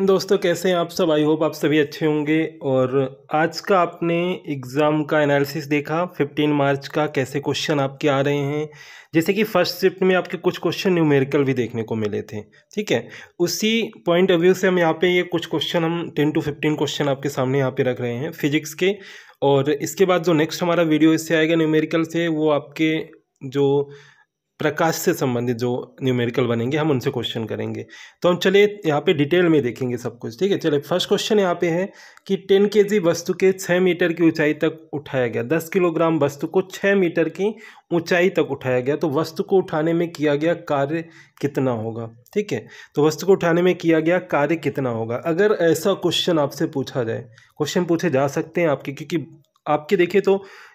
इन दोस्तों कैसे हैं आप सब आई होप आप सभी अच्छे होंगे और आज का आपने एग्ज़ाम का एनालिसिस देखा 15 मार्च का कैसे क्वेश्चन आपके आ रहे हैं जैसे कि फर्स्ट शिफ्ट में आपके कुछ क्वेश्चन न्यूमेरिकल भी देखने को मिले थे ठीक है उसी पॉइंट ऑफ व्यू से हम यहाँ पे ये कुछ क्वेश्चन हम 10 टू 15 क्वेश्चन आपके सामने यहाँ पे रख रहे हैं फिजिक्स के और इसके बाद जो नेक्स्ट हमारा वीडियो इससे आएगा न्यूमेरिकल से वो आपके जो प्रकाश से संबंधित जो न्यूमेरिकल बनेंगे हम उनसे क्वेश्चन करेंगे तो हम चलिए यहाँ पे डिटेल में देखेंगे सब कुछ ठीक है चलिए फर्स्ट क्वेश्चन यहाँ पे है कि टेन के वस्तु के छः मीटर की ऊंचाई तक उठाया गया दस किलोग्राम वस्तु को छः मीटर की ऊंचाई तक उठाया गया तो वस्तु को उठाने में किया गया कार्य कितना होगा ठीक है तो वस्तु को उठाने में किया गया कार्य कितना होगा अगर ऐसा क्वेश्चन आपसे पूछा जाए क्वेश्चन पूछे जा सकते हैं आपके क्योंकि आपके देखें तो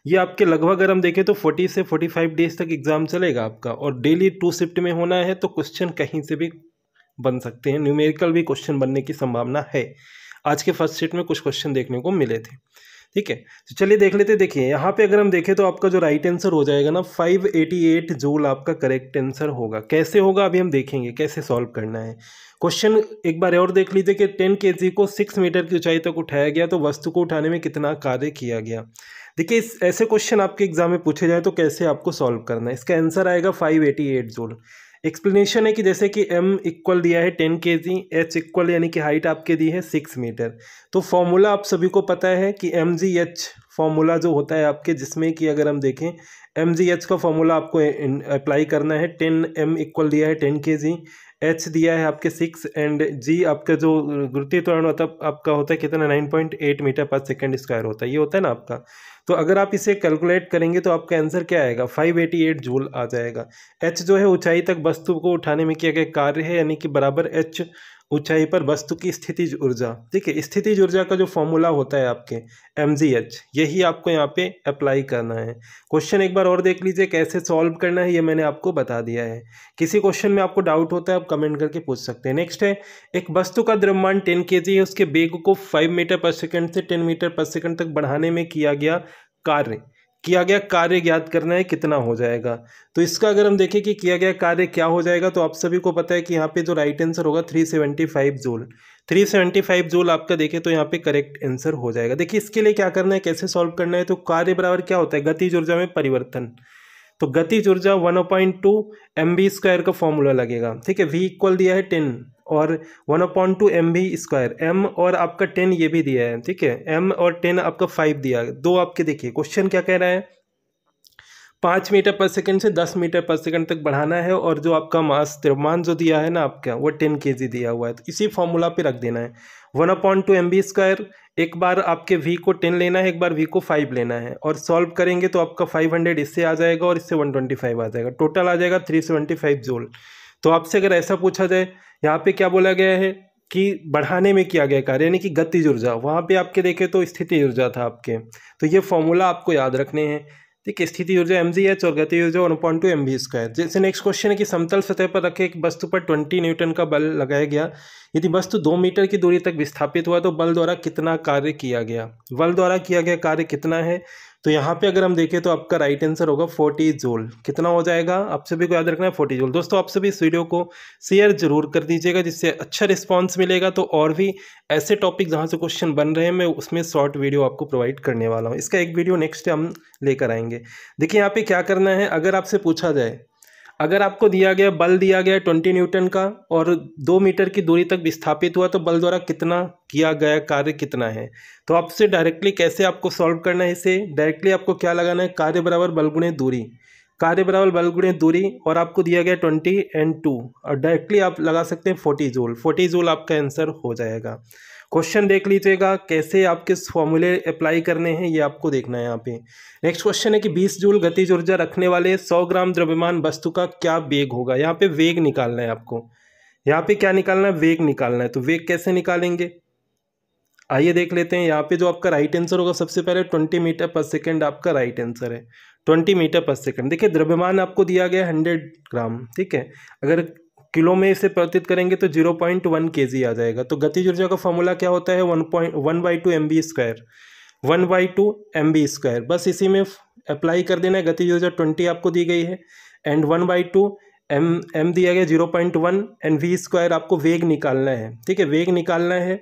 ये आपके लगभग अगर हम देखें तो 40 से 45 डेज तक एग्ज़ाम चलेगा आपका और डेली टू शिफ्ट में होना है तो क्वेश्चन कहीं से भी बन सकते हैं न्यूमेरिकल भी क्वेश्चन बनने की संभावना है आज के फर्स्ट सेट में कुछ क्वेश्चन देखने को मिले थे ठीक है तो चलिए देख लेते देखिए यहाँ पे अगर हम देखें तो आपका जो राइट आंसर हो जाएगा ना 588 जूल आपका करेक्ट आंसर होगा कैसे होगा अभी हम देखेंगे कैसे सॉल्व करना है क्वेश्चन एक बार और देख लीजिए कि 10 के को 6 मीटर की ऊंचाई तक उठाया गया तो वस्तु को उठाने में कितना कार्य किया गया देखिए ऐसे क्वेश्चन आपके एग्जाम में पूछे जाए तो कैसे आपको सॉल्व करना है इसका आंसर आएगा five eighty eight joule explanation है कि जैसे कि एम इक्वल दिया है टेन के जी एच इक्वल यानी कि हाइट आपके दी है सिक्स मीटर तो फॉर्मूला आप सभी को पता है कि एम जी एच फॉर्मूला जो होता है आपके जिसमें कि अगर हम देखें एम जी एच का फॉर्मूला आपको अप्लाई करना है टेन एम इक्वल दिया है टेन के जी एच दिया है आपके सिक्स एंड जी आपका जो गुरुत्वीय त्वरण होता है आपका होता है कितना nine point eight meter per second square होता है ये होता है ना आपका तो अगर आप इसे कैलकुलेट करेंगे तो आपका आंसर क्या आएगा फाइव एटी एट जूल आ जाएगा एच जो है ऊंचाई तक वस्तु को उठाने में किया गया कार्य है यानी कि बराबर एच ऊंचाई पर वस्तु की स्थितिज ऊर्जा ठीक है स्थितिज ऊर्जा का जो फॉर्मूला होता है आपके एम यही आपको यहाँ पे अप्लाई करना है क्वेश्चन एक बार और देख लीजिए कैसे सॉल्व करना है ये मैंने आपको बता दिया है किसी क्वेश्चन में आपको डाउट होता है आप कमेंट करके पूछ सकते हैं नेक्स्ट है एक वस्तु का द्रव्यमान टेन के है उसके बेग को फाइव मीटर पर सेकेंड से टेन मीटर पर सेकेंड तक बढ़ाने में किया गया कार्य किया गया कार्य ज्ञात करना है कितना हो जाएगा तो इसका अगर हम देखें कि किया गया कार्य क्या हो जाएगा तो आप सभी को पता है कि यहाँ पे जो राइट आंसर होगा three seventy five joule three seventy five joule आपका देखें तो यहाँ पे करेक्ट आंसर हो जाएगा देखिए इसके लिए क्या करना है कैसे सॉल्व करना है तो कार्य बराबर क्या होता है गति ऊर्जा में परिवर्तन तो गति ऊर्जा one point two M V square का फॉर्मूला लगेगा ठीक है वी इक्वल दिया है टेन और one upon two M V square M और आपका टेन ये भी दिया है ठीक है एम और टेन आपका फाइव दिया दो आपके देखिए क्वेश्चन क्या कह रहा है पाँच मीटर पर सेकंड से दस मीटर पर सेकंड तक बढ़ाना है और जो आपका मास द्रव्यमान जो दिया है ना आपका वो टेन के जी दिया हुआ है तो इसी फॉर्मूला पे रख देना है one upon two M V square एक बार आपके वी को टेन लेना है एक बार वी को फाइव लेना है और सॉल्व करेंगे तो आपका फाइव हंड्रेड इससे आ जाएगा और इससे वन ट्वेंटी फाइव आ जाएगा टोटल आ जाएगा थ्री सेवेंटी फाइव जोल तो आपसे अगर ऐसा पूछा जाए यहाँ पे क्या बोला गया है कि बढ़ाने में किया गया कार्य यानी कि गति ऊर्जा वहाँ पे आपके देखें तो स्थिति ऊर्जा था आपके तो ये फॉर्मूला आपको याद रखने हैं ठीक है स्थिति ऊर्जा एम जी एच और गति ऊर्जा one point two M V square जैसे नेक्स्ट क्वेश्चन है कि समतल सतह पर रखे एक वस्तु पर ट्वेंटी न्यूटन का बल लगाया गया यदि वस्तु दो मीटर की दूरी तक विस्थापित हुआ तो बल द्वारा कितना कार्य किया गया बल द्वारा किया गया कार्य कितना है तो यहाँ पे अगर हम देखें तो आपका राइट आंसर होगा फोर्टी जोल कितना हो जाएगा आप सभी को याद रखना है फोर्टी जोल दोस्तों आप सभी इस वीडियो को शेयर जरूर कर दीजिएगा जिससे अच्छा रिस्पॉन्स मिलेगा तो और भी ऐसे टॉपिक जहाँ से क्वेश्चन बन रहे हैं मैं उसमें शॉर्ट वीडियो आपको प्रोवाइड करने वाला हूँ इसका एक वीडियो नेक्स्ट हम लेकर आएंगे देखिए यहाँ पर क्या करना है अगर आपसे पूछा जाए अगर आपको दिया गया बल दिया गया ट्वेंटी न्यूटन का और दो मीटर की दूरी तक विस्थापित हुआ तो बल द्वारा कितना किया गया कार्य कितना है तो आपसे डायरेक्टली कैसे आपको सॉल्व करना है इसे डायरेक्टली आपको क्या लगाना है कार्य बराबर बल गुणे दूरी कार्य बराबर बल गुणे दूरी और आपको दिया गया ट्वेंटी एंड टू और डायरेक्टली आप लगा सकते हैं फोर्टी जूल फोर्टी जूल आपका आंसर हो जाएगा क्वेश्चन देख लीजिएगा कैसे आप किस फॉर्मूले अप्लाई करने हैं ये आपको देखना है यहाँ पे नेक्स्ट क्वेश्चन है कि 20 जूल गतिज ऊर्जा रखने वाले 100 ग्राम द्रव्यमान वस्तु का क्या वेग होगा यहाँ पे वेग निकालना है आपको यहाँ पे क्या निकालना है वेग निकालना है तो वेग कैसे निकालेंगे आइए देख लेते हैं यहाँ पे जो आपका राइट आंसर होगा सबसे पहले ट्वेंटी मीटर पर सेकेंड आपका राइट आंसर है ट्वेंटी मीटर पर सेकेंड देखिए द्रव्यमान आपको दिया गया है हंड्रेड ग्राम ठीक है अगर किलो में इसे परिवर्तित करेंगे तो जीरो पॉइंट वन के जी आ जाएगा तो गतिज ऊर्जा का फॉर्मूला क्या होता है one point one by two M V square one by two M V square बस इसी में अप्लाई कर देना है गतिज ऊर्जा ट्वेंटी आपको दी गई है and one by two M M दिया गया zero point one and V square आपको वेग निकालना है ठीक है वेग निकालना है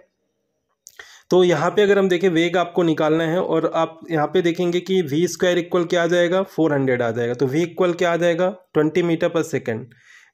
तो यहाँ पे अगर हम देखें वेग आपको निकालना है और आप यहाँ पे देखेंगे कि वी स्क्वायर इक्वल क्या आ जाएगा फोर हंड्रेड आ जाएगा तो वी इक्वल क्या आ जाएगा twenty meter per second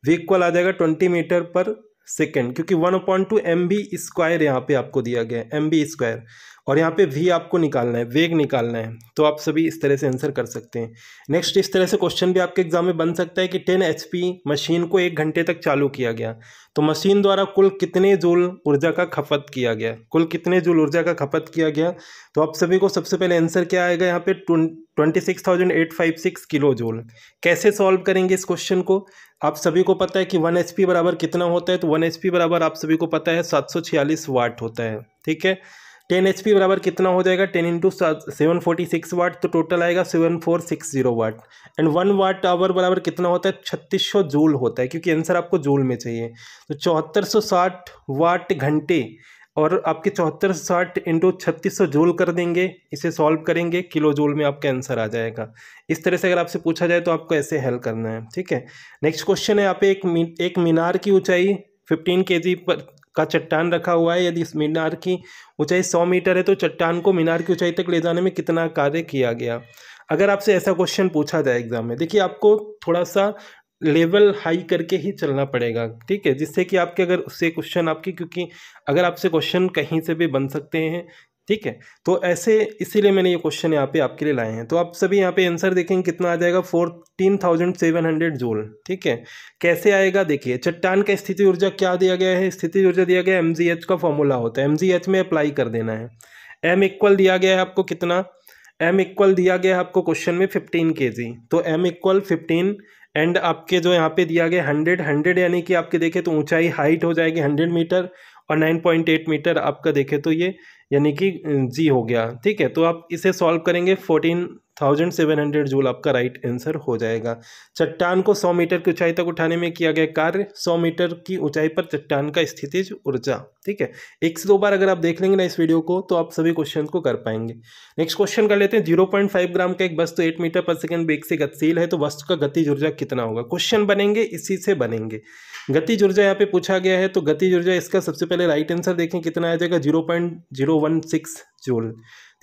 V equal आ जाएगा ट्वेंटी मीटर पर सेकेंड क्योंकि one point two M V square यहाँ पे आपको दिया गया है एम बी स्क्वायर और यहाँ पे वी आपको निकालना है वेग निकालना है तो आप सभी इस तरह से आंसर कर सकते हैं नेक्स्ट इस तरह से क्वेश्चन भी आपके एग्जाम में बन सकता है कि टेन एच मशीन को एक घंटे तक चालू किया गया तो मशीन द्वारा कुल कितने जूल ऊर्जा का खपत किया गया कुल कितने जूल ऊर्जा का खपत किया गया तो आप सभी को सबसे पहले आंसर क्या आएगा यहाँ पे twenty six thousand eight five six kilo joule कैसे सॉल्व करेंगे इस क्वेश्चन को आप सभी को पता है कि वन एच बराबर कितना होता है तो वन एच बराबर आप सभी को पता है सात सौ छियालीस वाट होता है ठीक है टेन एच पी बराबर कितना हो जाएगा ten into seven forty six watt तो टोटल आएगा seven four six zero watt and one watt hour बराबर कितना होता है छत्तीस सौ जूल होता है क्योंकि आंसर आपको जूल में चाहिए तो चौहत्तर सौ साठ वाट घंटे और आपके चौहत्तर सौ साठ इंटू छत्तीस सौ जूल कर देंगे इसे सॉल्व करेंगे किलो जूल में आपका आंसर आ जाएगा इस तरह से अगर आपसे पूछा जाए तो आपको ऐसे हेल्प करना है ठीक है नेक्स्ट क्वेश्चन है आप एक एक मीनार की ऊंचाई फिफ्टीन के जी पर का चट्टान रखा हुआ है यदि इस मीनार की ऊंचाई सौ मीटर है तो चट्टान को मीनार की ऊंचाई तक ले जाने में कितना कार्य किया गया अगर आपसे ऐसा क्वेश्चन पूछा जाए एग्जाम में देखिए आपको थोड़ा सा लेवल हाई करके ही चलना पड़ेगा ठीक है जिससे कि आपके अगर उससे क्वेश्चन आपकी क्योंकि अगर आपसे क्वेश्चन कहीं से भी बन सकते हैं ठीक है तो ऐसे इसीलिए मैंने ये क्वेश्चन यहाँ पे आपके लिए लाए हैं तो आप सभी यहाँ पे आंसर देखेंगे कितना आ जाएगा फोर्टीन थाउजेंड सेवन हंड्रेड जोल ठीक है कैसे आएगा देखिए चट्टान का स्थिति ऊर्जा क्या दिया गया है स्थिति ऊर्जा दिया गया है एम का फॉर्मूला होता है एम में अप्लाई कर देना है एम इक्वल दिया गया है आपको कितना एम इक्वल दिया गया है आपको क्वेश्चन में फिफ्टीन के तो एम इक्वल फिफ्टीन एंड आपके जो यहाँ पे दिया गया हंड्रेड हंड्रेड यानी कि आपके देखें तो ऊंचाई हाइट हो जाएगी हंड्रेड मीटर और नाइन पॉइंट एट मीटर आपका देखें तो ये यानी कि जी हो गया ठीक है तो आप इसे सॉल्व करेंगे fourteen thousand seven hundred joule आपका राइट आंसर हो जाएगा चट्टान को सौ मीटर की ऊंचाई तक उठाने में किया गया कार्य सौ मीटर की ऊंचाई पर चट्टान का स्थितिज ऊर्जा ठीक है एक से दो बार अगर आप देख लेंगे ना इस वीडियो को तो आप सभी क्वेश्चन को कर पाएंगे नेक्स्ट क्वेश्चन कर लेते हैं जीरो पॉइंट फाइव ग्राम का एक वस्तु तो एट मीटर पर सेकेंड बेग से गतिशील है तो वस्तु का गति ऊर्जा कितना होगा क्वेश्चन बनेंगे इसी से बनेंगे गति ऊर्जा यहाँ पे पूछा गया है तो गति ऊर्जा इसका सबसे पहले राइट आंसर देखें कितना आ जाएगा zero point zero one six joule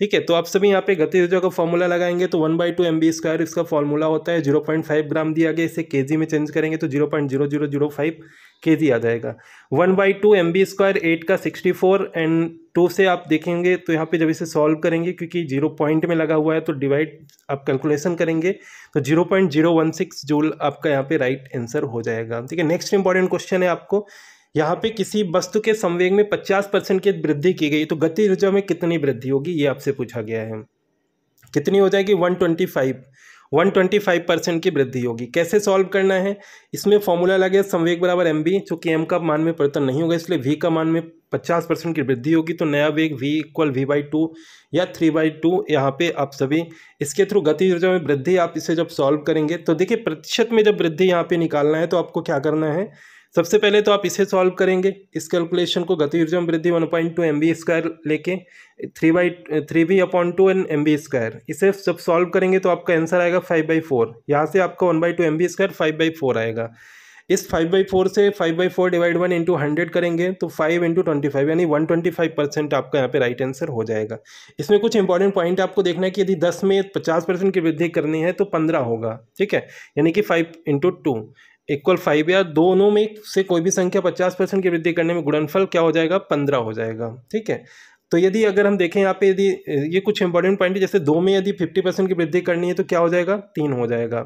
ठीक है तो आप सभी यहाँ पे गति ऊर्जा का फॉर्मूला लगाएंगे तो one by two M V square इसका फॉर्मूला होता है जीरो पॉइंट फाइव ग्राम दिया गया इसे के जी में चेंज करेंगे तो zero point zero zero zero five K G आ जाएगा one by two M V square eight का सिक्सटी फोर एंड टू से आप देखेंगे तो यहाँ पे जब इसे सॉल्व करेंगे क्योंकि जीरो पॉइंट में लगा हुआ है तो डिवाइड आप कैलकुलेशन करेंगे तो zero point zero one six joule आपका यहाँ पे राइट आंसर हो जाएगा ठीक है नेक्स्ट इंपॉर्टेंट क्वेश्चन है आपको यहाँ पे किसी वस्तु के संवेग में 50 परसेंट की वृद्धि की गई तो गति ऊर्जा में कितनी वृद्धि होगी ये आपसे पूछा गया है कितनी हो जाएगी 125 125 परसेंट की वृद्धि होगी कैसे सॉल्व करना है इसमें फॉर्मूला लगे संवेग बराबर एम बी चूंकि एम का मान में परिवर्तन नहीं होगा इसलिए वी का मान में पचास परसेंट की वृद्धि होगी तो नया वेग V equal V by two या थ्री बाई टू यहाँ पे आप सभी इसके थ्रू गति ऊर्जा में वृद्धि आप इसे जब सॉल्व करेंगे तो देखिए प्रतिशत में जब वृद्धि यहाँ पे निकालना है तो आपको क्या करना है सबसे पहले तो आप इसे सॉल्व करेंगे इस कैलकुलेशन को गति ऊर्जा में वृद्धि 1.2 point two M V square लेके three by three V upon two N M V square इसे जब सॉल्व करेंगे तो आपका आंसर आएगा फाइव बाई फोर यहाँ से आपका one by two M V square five by four आएगा इस फाइव बाई फोर से five by four divide one into hundred करेंगे तो फाइव इंटू ट्वेंटी फाइव यानी वन ट्वेंटी फाइव परसेंट आपका यहाँ पे राइट आंसर हो जाएगा इसमें कुछ इंपॉर्टेंट पॉइंट आपको देखना है कि यदि दस में पचास परसेंट की वृद्धि करनी है तो पंद्रह होगा ठीक है यानी कि five into two equal five या दोनों में से कोई भी संख्या पचास परसेंट की वृद्धि करने में गुणनफल क्या हो जाएगा पंद्रह हो जाएगा ठीक है तो यदि अगर हम देखें यहाँ पे यदि ये कुछ इंपॉर्टेंट पॉइंट है जैसे दो में यदि फिफ्टी परसेंट की वृद्धि करनी है तो क्या हो जाएगा तीन हो जाएगा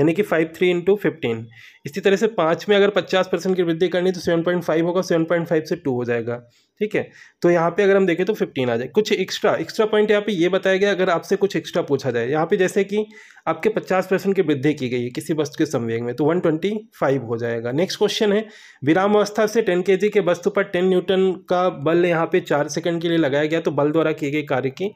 यानी कि फाइव थ्री इंटू फिफ्टीन इसी तरह से पाँच में अगर पचास परसेंट की वृद्धि करनी है तो सेवन पॉइंट फाइव होगा सेवन पॉइंट फाइव से टू हो जाएगा ठीक है तो यहाँ पे अगर हम देखें तो फिफ्टीन आ जाए कुछ एक्स्ट्रा एक्स्ट्रा पॉइंट यहाँ पे ये बताया गया अगर आपसे कुछ एक्स्ट्रा पूछा जाए यहाँ पे जैसे कि आपके पचास परसेंट की वृद्धि की गई है किसी वस्तु के संवेग में तो वन ट्वेंटी फाइव हो जाएगा नेक्स्ट क्वेश्चन है विराम अवस्था से टेन के के वस्तु पर टेन न्यूटन का बल यहाँ पे चार सेकंड के लिए लगाया गया तो बल द्वारा किए गए कार्य की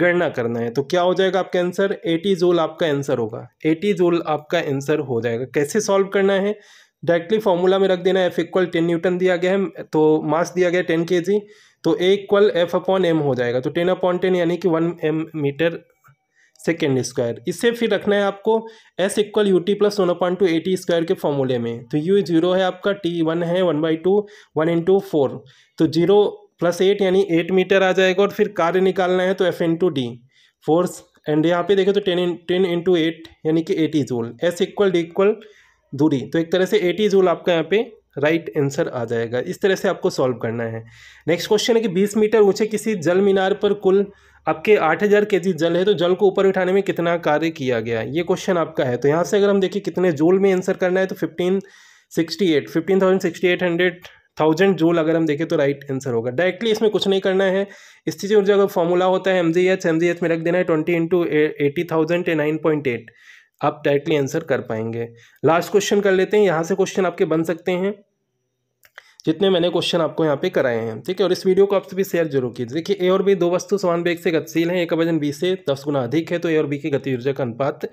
गणना करना है तो क्या हो जाएगा आपका आंसर एटी जूल आपका आंसर होगा एटी जूल आपका आंसर हो जाएगा कैसे सॉल्व करना है डायरेक्टली फॉर्मूला में रख देना एफ इक्वल टेन न्यूटन दिया गया है तो मास दिया गया टेन के जी तो A equal F upon M हो जाएगा तो टेन अपॉन टेन यानी कि one M meter second square इससे फिर रखना है आपको S equal U T plus one upon two A T square के फॉर्मूले में तो यू जीरो है आपका टी वन है one by two one into four तो जीरो प्लस एट यानी एट मीटर आ जाएगा और फिर कार्य निकालना है तो F into D force and यहाँ पे देखें तो टेन टेन इंटू एट यानी कि eighty joule S equal D equal दूरी तो एक तरह से एटी जूल आपका यहाँ पे राइट आंसर आ जाएगा इस तरह से आपको सॉल्व करना है नेक्स्ट क्वेश्चन है कि 20 मीटर ऊंचे किसी जल मीनार पर कुल आपके 8000 हज़ार के जी जल है तो जल को ऊपर उठाने में कितना कार्य किया गया ये क्वेश्चन आपका है तो यहाँ से अगर हम देखिए कितने जूल में आंसर करना है तो fifteen sixty eight fifteen thousand sixty eight hundred thousand joule अगर हम देखें तो राइट आंसर होगा डायरेक्टली इसमें कुछ नहीं करना है स्थिति ऊर्जा का फॉर्मूला होता है M G H M G H में रख देना है twenty into eighty thousand nine point eight आप डायरेक्टली आंसर कर पाएंगे लास्ट क्वेश्चन कर लेते हैं यहाँ से क्वेश्चन आपके बन सकते हैं जितने मैंने क्वेश्चन आपको यहाँ पे कराए हैं ठीक है और इस वीडियो को आप सभी शेयर जरूर कीजिए देखिए ए और बी दो वस्तु समान वेग से गतिशील हैं एक का वजन बी से दस गुना अधिक है तो ए और बी की गति ऊर्जा का अनुपात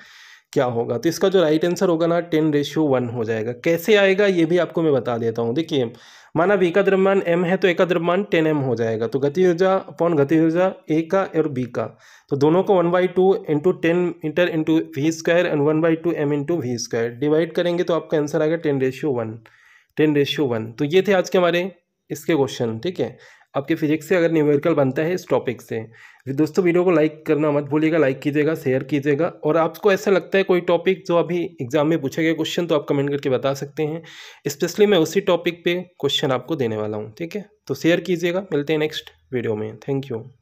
क्या होगा तो इसका जो राइट आंसर होगा ना टेन रेशियो वन हो जाएगा कैसे आएगा ये भी आपको मैं बता देता हूँ देखिए माना बी का द्रव्यमान एम है तो एक का द्रव्यमान टेन एम हो जाएगा तो गति ऊर्जा अपॉन गति ऊर्जा ए का और बी का तो दोनों को one by two into ten inter into V square and one by two M into V square divide करेंगे तो आपका आंसर आएगा ten ratio one ten ratio one तो ये थे आज के हमारे इसके क्वेश्चन ठीक है आपके फिजिक्स से अगर न्यूमेरिकल बनता है इस टॉपिक से दोस्तों वीडियो को लाइक करना मत भूलिएगा लाइक कीजिएगा शेयर कीजिएगा और आपको ऐसा लगता है कोई टॉपिक जो अभी एग्जाम में पूछे गए क्वेश्चन तो आप कमेंट करके बता सकते हैं स्पेशली मैं उसी टॉपिक पे क्वेश्चन आपको देने वाला हूँ ठीक है तो शेयर कीजिएगा मिलते हैं नेक्स्ट वीडियो में थैंक यू